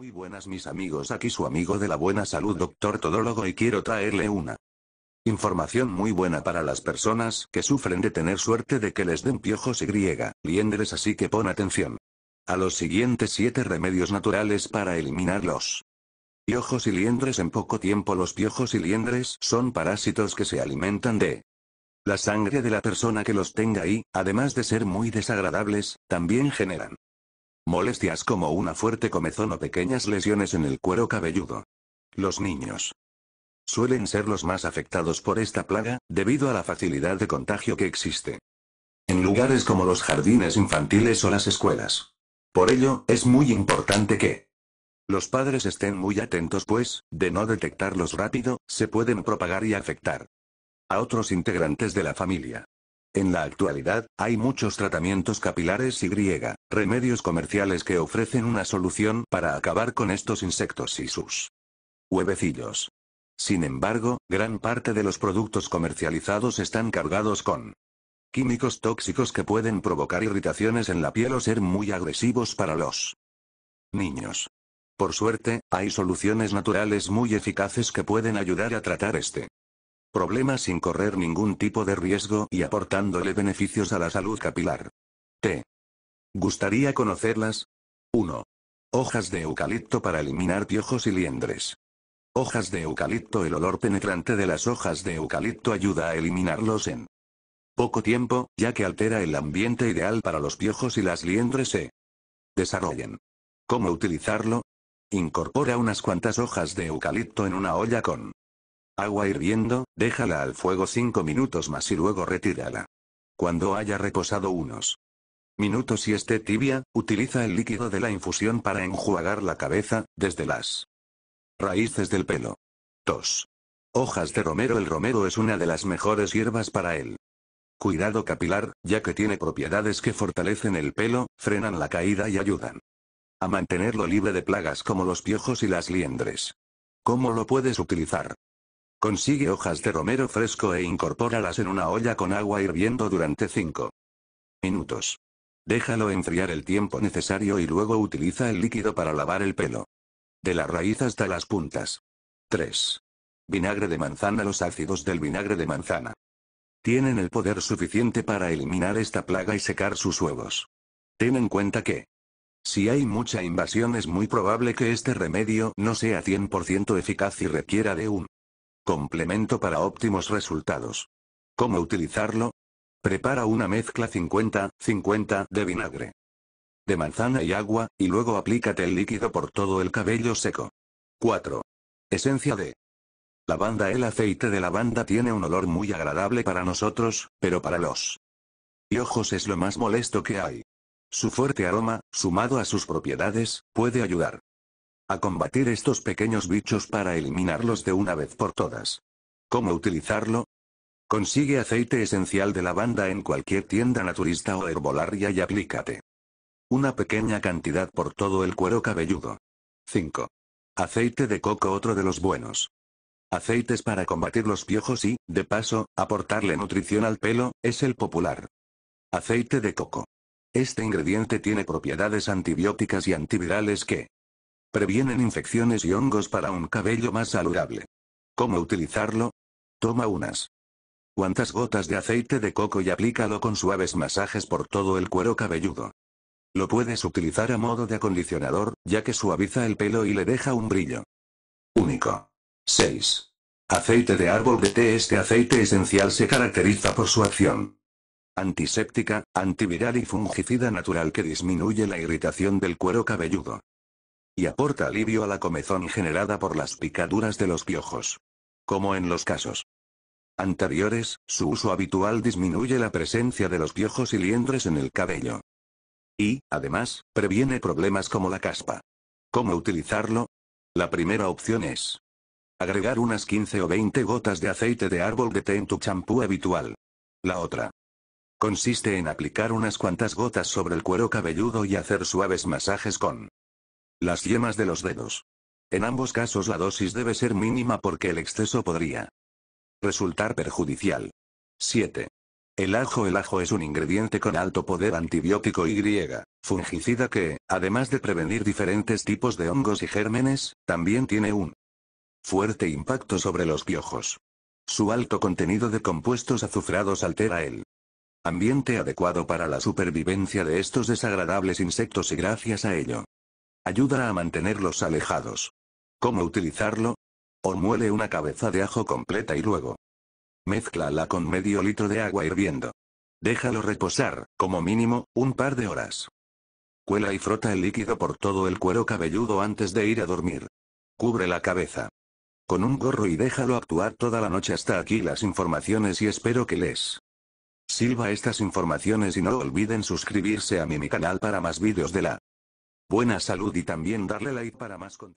Muy buenas mis amigos, aquí su amigo de la buena salud, doctor todólogo, y quiero traerle una información muy buena para las personas que sufren de tener suerte de que les den piojos y griega, liendres, así que pon atención a los siguientes siete remedios naturales para eliminarlos. Piojos y liendres en poco tiempo los piojos y liendres son parásitos que se alimentan de la sangre de la persona que los tenga y, además de ser muy desagradables, también generan Molestias como una fuerte comezón o pequeñas lesiones en el cuero cabelludo. Los niños suelen ser los más afectados por esta plaga, debido a la facilidad de contagio que existe. En lugares como los jardines infantiles o las escuelas. Por ello, es muy importante que los padres estén muy atentos pues, de no detectarlos rápido, se pueden propagar y afectar a otros integrantes de la familia. En la actualidad, hay muchos tratamientos capilares y griega Remedios comerciales que ofrecen una solución para acabar con estos insectos y sus huevecillos. Sin embargo, gran parte de los productos comercializados están cargados con químicos tóxicos que pueden provocar irritaciones en la piel o ser muy agresivos para los niños. Por suerte, hay soluciones naturales muy eficaces que pueden ayudar a tratar este problema sin correr ningún tipo de riesgo y aportándole beneficios a la salud capilar. T. ¿Gustaría conocerlas? 1. Hojas de eucalipto para eliminar piojos y liendres. Hojas de eucalipto El olor penetrante de las hojas de eucalipto ayuda a eliminarlos en poco tiempo, ya que altera el ambiente ideal para los piojos y las liendres se desarrollen. ¿Cómo utilizarlo? Incorpora unas cuantas hojas de eucalipto en una olla con agua hirviendo, déjala al fuego 5 minutos más y luego retírala. Cuando haya reposado unos minutos y esté tibia, utiliza el líquido de la infusión para enjuagar la cabeza, desde las raíces del pelo. 2. Hojas de romero El romero es una de las mejores hierbas para él. cuidado capilar, ya que tiene propiedades que fortalecen el pelo, frenan la caída y ayudan a mantenerlo libre de plagas como los piojos y las liendres. ¿Cómo lo puedes utilizar? Consigue hojas de romero fresco e incorpóralas en una olla con agua hirviendo durante 5 minutos. Déjalo enfriar el tiempo necesario y luego utiliza el líquido para lavar el pelo. De la raíz hasta las puntas. 3. Vinagre de manzana Los ácidos del vinagre de manzana. Tienen el poder suficiente para eliminar esta plaga y secar sus huevos. Ten en cuenta que, si hay mucha invasión es muy probable que este remedio no sea 100% eficaz y requiera de un complemento para óptimos resultados. ¿Cómo utilizarlo? Prepara una mezcla 50-50 de vinagre. De manzana y agua, y luego aplícate el líquido por todo el cabello seco. 4. Esencia de lavanda El aceite de lavanda tiene un olor muy agradable para nosotros, pero para los ojos es lo más molesto que hay. Su fuerte aroma, sumado a sus propiedades, puede ayudar a combatir estos pequeños bichos para eliminarlos de una vez por todas. ¿Cómo utilizarlo? Consigue aceite esencial de lavanda en cualquier tienda naturista o herbolaria y aplícate. Una pequeña cantidad por todo el cuero cabelludo. 5. Aceite de coco otro de los buenos. Aceites para combatir los piojos y, de paso, aportarle nutrición al pelo, es el popular. Aceite de coco. Este ingrediente tiene propiedades antibióticas y antivirales que previenen infecciones y hongos para un cabello más saludable. ¿Cómo utilizarlo? Toma unas cuantas gotas de aceite de coco y aplícalo con suaves masajes por todo el cuero cabelludo. Lo puedes utilizar a modo de acondicionador, ya que suaviza el pelo y le deja un brillo. Único. 6. Aceite de árbol de té Este aceite esencial se caracteriza por su acción antiséptica, antiviral y fungicida natural que disminuye la irritación del cuero cabelludo. Y aporta alivio a la comezón generada por las picaduras de los piojos. Como en los casos anteriores, su uso habitual disminuye la presencia de los piojos y liendres en el cabello. Y, además, previene problemas como la caspa. ¿Cómo utilizarlo? La primera opción es agregar unas 15 o 20 gotas de aceite de árbol de té en tu champú habitual. La otra consiste en aplicar unas cuantas gotas sobre el cuero cabelludo y hacer suaves masajes con las yemas de los dedos. En ambos casos la dosis debe ser mínima porque el exceso podría resultar perjudicial. 7. El ajo El ajo es un ingrediente con alto poder antibiótico y griega, fungicida que, además de prevenir diferentes tipos de hongos y gérmenes, también tiene un fuerte impacto sobre los piojos. Su alto contenido de compuestos azufrados altera el ambiente adecuado para la supervivencia de estos desagradables insectos y gracias a ello ayuda a mantenerlos alejados. ¿Cómo utilizarlo? O muele una cabeza de ajo completa y luego. mezclala con medio litro de agua hirviendo. Déjalo reposar, como mínimo, un par de horas. Cuela y frota el líquido por todo el cuero cabelludo antes de ir a dormir. Cubre la cabeza. Con un gorro y déjalo actuar toda la noche hasta aquí las informaciones y espero que les sirva estas informaciones y no olviden suscribirse a mi, mi canal para más vídeos de la buena salud y también darle like para más contenido.